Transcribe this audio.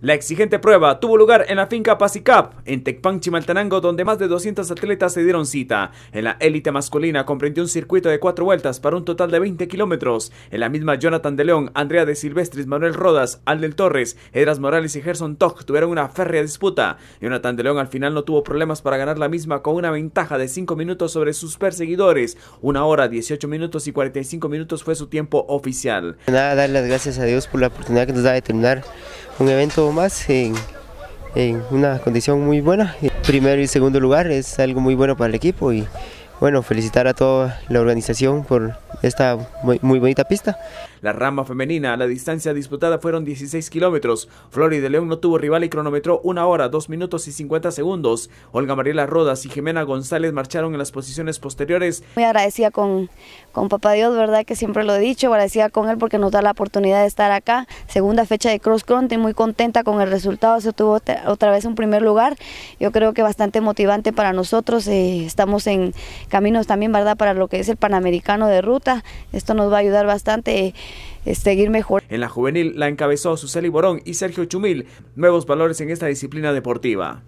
La exigente prueba tuvo lugar en la finca Pasicap, en Tecpan, Chimaltenango, donde más de 200 atletas se dieron cita. En la élite masculina comprendió un circuito de cuatro vueltas para un total de 20 kilómetros. En la misma, Jonathan de León, Andrea de Silvestris, Manuel Rodas, Aldel Torres, Edras Morales y Gerson Toc tuvieron una férrea disputa. Jonathan de León al final no tuvo problemas para ganar la misma con una ventaja de 5 minutos sobre sus perseguidores. Una hora, 18 minutos y 45 minutos fue su tiempo oficial. Nada, dar las gracias a Dios por la oportunidad que nos da de terminar un evento más en, una condición muy buena. Primero y segundo lugar es algo muy bueno para el equipo y bueno, felicitar a toda la organización por esta muy, bonita pista. La rama femenina, la distancia disputada fueron 16 kilómetros. Flori de León no tuvo rival y cronometró una hora, dos minutos y 50 segundos. Olga Mariela Rodas y Jimena González marcharon en las posiciones posteriores. Muy agradecida con, con Papá Dios, ¿verdad? Que siempre lo he dicho, agradecida con él porque nos da la oportunidad de estar acá segunda fecha de cross country, muy contenta con el resultado, se tuvo otra, vez un primer lugar, yo creo que bastante motivante para nosotros, eh, estamos en caminos también, ¿verdad?, para lo que es el Panamericano de ruta, esto nos va a ayudar bastante a eh, seguir mejor. En la juvenil la encabezó Suseli Borón y Sergio Chumil, nuevos valores en esta disciplina deportiva.